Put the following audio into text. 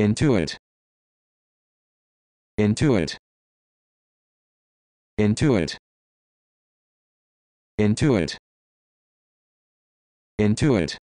Intuit. Intuit. Intuit. Intuit. Intuit.